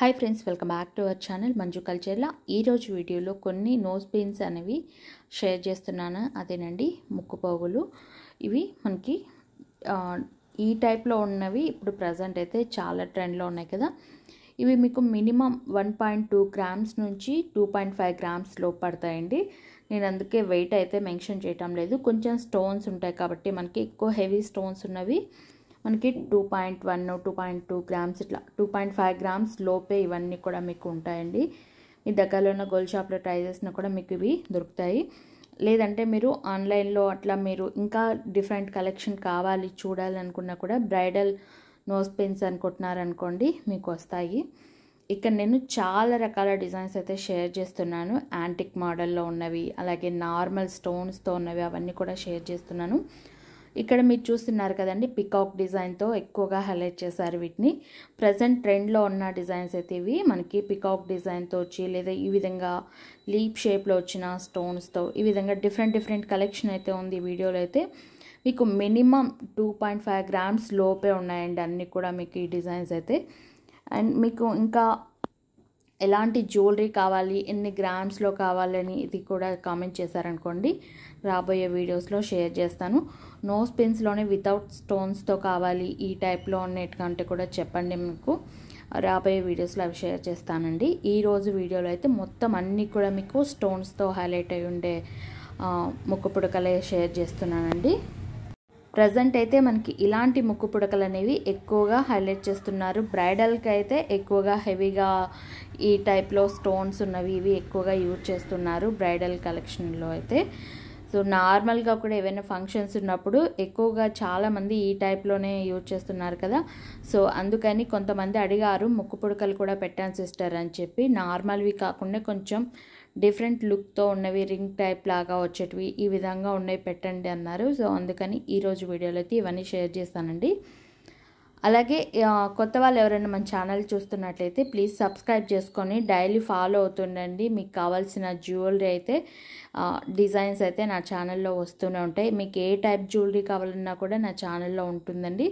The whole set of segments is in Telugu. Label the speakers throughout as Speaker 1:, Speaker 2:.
Speaker 1: hi friends welcome back to our channel Manju కల్చర్లా ఈరోజు వీడియోలో కొన్ని నోస్ బీన్స్ అనేవి షేర్ చేస్తున్నాను అదేనండి ముక్కు పోగులు ఇవి మనకి ఈ టైప్లో ఉన్నవి ఇప్పుడు ప్రజెంట్ అయితే చాలా ట్రెండ్లో ఉన్నాయి కదా ఇవి మీకు minimum one point two grams నుంచి టూ పాయింట్ ఫైవ్ గ్రామ్స్ లో పడతాయండి నేను అందుకే వెయిట్ అయితే మెన్షన్ చేయటం లేదు కొంచెం స్టోన్స్ ఉంటాయి కాబట్టి మనకి ఎక్కువ హెవీ స్టోన్స్ ఉన్నవి మనకి two point one two point two grams ఇట్లా టూ పాయింట్ ఫైవ్ గ్రామ్స్ లోపే ఇవన్నీ కూడా మీకు ఉంటాయండి మీ దగ్గరలో ఉన్న గోల్డ్ షాప్లో ట్రై చేసినా కూడా మీకు ఇవి దొరుకుతాయి లేదంటే మీరు ఆన్లైన్లో అట్లా మీరు ఇంకా డిఫరెంట్ కలెక్షన్ కావాలి చూడాలనుకున్నా కూడా బ్రైడల్ నోస్ పెన్స్ అనుకుంటున్నారనుకోండి మీకు వస్తాయి ఇక్కడ నేను చాలా రకాల డిజైన్స్ అయితే షేర్ చేస్తున్నాను యాంటిక్ మోడల్లో ఉన్నవి అలాగే నార్మల్ స్టోన్స్తో ఉన్నవి అవన్నీ కూడా షేర్ చేస్తున్నాను ఇక్కడ మీరు చూస్తున్నారు కదండి పికాక్ డిజైన్తో ఎక్కువగా హైలైట్ చేశారు వీటిని ప్రజెంట్ ట్రెండ్లో ఉన్న డిజైన్స్ అయితే ఇవి మనకి పికాక్ డిజైన్తో వచ్చి లేదా ఈ విధంగా లీప్ షేప్లో వచ్చిన స్టోన్స్తో ఈ విధంగా డిఫరెంట్ డిఫరెంట్ కలెక్షన్ అయితే ఉంది వీడియోలో అయితే మీకు minimum two point five grams లోపే ఉన్నాయండి అన్నీ కూడా మీకు ఈ డిజైన్స్ అయితే అండ్ మీకు ఇంకా ఎలాంటి జ్యువెలరీ కావాలి ఎన్ని గ్రామ్స్లో కావాలని ఇది కూడా కామెంట్ చేశారనుకోండి రాబోయే వీడియోస్లో షేర్ చేస్తాను నో స్పిన్స్లోనే వితౌట్ స్టోన్స్తో కావాలి ఈ టైప్లో ఉన్నట్టుకంటే కూడా చెప్పండి మీకు రాబోయే వీడియోస్లో అవి షేర్ చేస్తానండి ఈరోజు వీడియోలో అయితే మొత్తం అన్నీ కూడా మీకు స్టోన్స్తో హైలైట్ అయి ఉండే ముక్కు పుడకలే షేర్ చేస్తున్నానండి ప్రజెంట్ అయితే మనకి ఇలాంటి ముక్కు పుడకలు అనేవి ఎక్కువగా హైలైట్ చేస్తున్నారు బ్రైడల్కి అయితే ఎక్కువగా హెవీగా ఈ టైప్లో స్టోన్స్ ఉన్నవి ఇవి ఎక్కువగా యూజ్ చేస్తున్నారు బ్రైడల్ కలెక్షన్లో అయితే సో నార్మల్గా కూడా ఏవైనా ఫంక్షన్స్ ఉన్నప్పుడు ఎక్కువగా చాలామంది ఈ టైప్లోనే యూజ్ చేస్తున్నారు కదా సో అందుకని కొంతమంది అడిగారు ముక్కు పుడకలు కూడా పెట్టాను సిస్టర్ అని చెప్పి నార్మల్వి కాకుండా కొంచెం డిఫరెంట్ లుక్తో ఉన్నవి రింగ్ టైప్ లాగా వచ్చేటివి ఈ విధంగా ఉన్నవి పెట్టండి అన్నారు సో అందుకని ఈరోజు వీడియోలో అయితే ఇవన్నీ షేర్ చేస్తానండి అలాగే కొత్త వాళ్ళు ఎవరైనా మన ఛానల్ చూస్తున్నట్లయితే ప్లీజ్ సబ్స్క్రైబ్ చేసుకొని డైలీ ఫాలో అవుతుండండి మీకు కావాల్సిన జ్యువెలరీ అయితే డిజైన్స్ అయితే నా ఛానల్లో వస్తూనే ఉంటాయి మీకు ఏ టైప్ జ్యువెలరీ కావాలన్నా కూడా నా ఛానల్లో ఉంటుందండి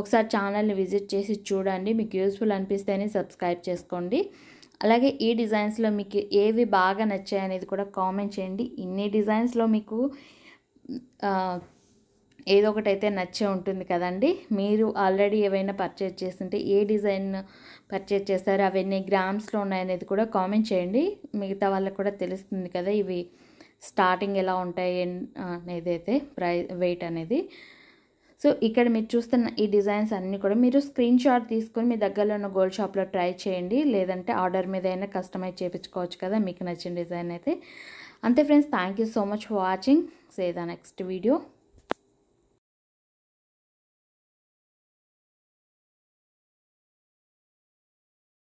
Speaker 1: ఒకసారి ఛానల్ని విజిట్ చేసి చూడండి మీకు యూస్ఫుల్ అనిపిస్తేనే సబ్స్క్రైబ్ చేసుకోండి అలాగే ఈ డిజైన్స్లో మీకు ఏవి బాగా నచ్చాయి అనేది కూడా కామెంట్ చేయండి ఇన్ని డిజైన్స్లో మీకు ఏదో ఒకటి అయితే నచ్చే ఉంటుంది కదండి మీరు ఆల్రెడీ ఏవైనా పర్చేజ్ చేస్తుంటే ఏ డిజైన్ పర్చేజ్ చేస్తారు అవన్నీ గ్రామ్స్లో ఉన్నాయనేది కూడా కామెంట్ చేయండి మిగతా వాళ్ళకి కూడా తెలుస్తుంది కదా ఇవి స్టార్టింగ్ ఎలా ఉంటాయి అనేది అయితే ప్రై వెయిట్ అనేది సో ఇక్కడ మీరు చూస్తున్న ఈ డిజైన్స్ అన్నీ కూడా మీరు స్క్రీన్ షాట్ తీసుకొని మీ దగ్గరలో ఉన్న గోల్డ్ షాప్లో ట్రై చేయండి లేదంటే ఆర్డర్ మీద అయినా కస్టమైజ్ చేయించుకోవచ్చు కదా మీకు నచ్చిన డిజైన్ అయితే అంతే friends thank so much for watching సేదా నెక్స్ట్ వీడియో